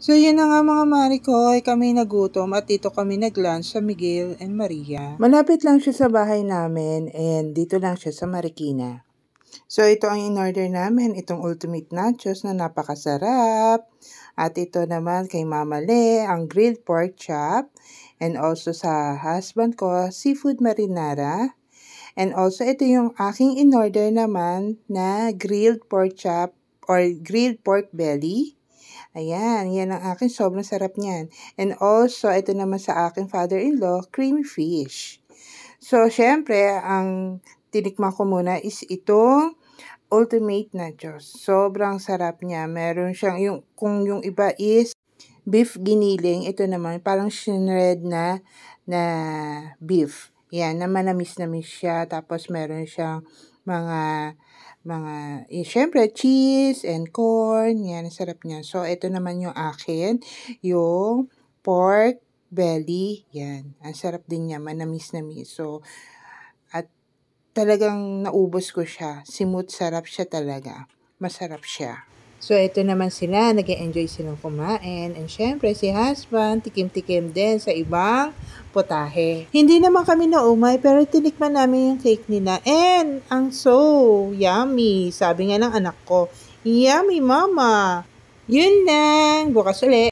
So yun na nga mga mari ko, ay kami nagutom at dito kami naglunch sa Miguel and Maria. Malapit lang siya sa bahay namin and dito lang siya sa Marikina. So ito ang in-order namin, itong ultimate nachos na napakasarap. At ito naman kay Mama Le, ang grilled pork chop. And also sa husband ko, seafood marinara. And also ito yung aking in-order naman na grilled pork chop or grilled pork belly. Ayan, yan ang akin. Sobrang sarap niyan. And also, ito naman sa akin father-in-law, creamy fish. So, syempre, ang tinikman ko muna is itong ultimate nachos. Sobrang sarap niya. Meron siyang, yung, kung yung iba is beef giniling, ito naman, parang shred na, na beef. Yan, na manamis-namis siya. Tapos, meron siyang mga mga, eh, syempre, cheese and corn. Yan, sarap niyan. So, ito naman yung akin, yung pork belly. Yan, ang sarap din niya, manamis namis So, at talagang naubos ko siya. Simut sarap siya talaga. Masarap siya. So, ito naman sila, nag enjoy silang kumain. And syempre, si husband, tikim-tikim din sa ibang potahe. Hindi naman kami naumay, pero tinikman namin yung cake nila. And, ang so yummy. Sabi nga ng anak ko, yummy mama. Yun lang. Bukas ulit.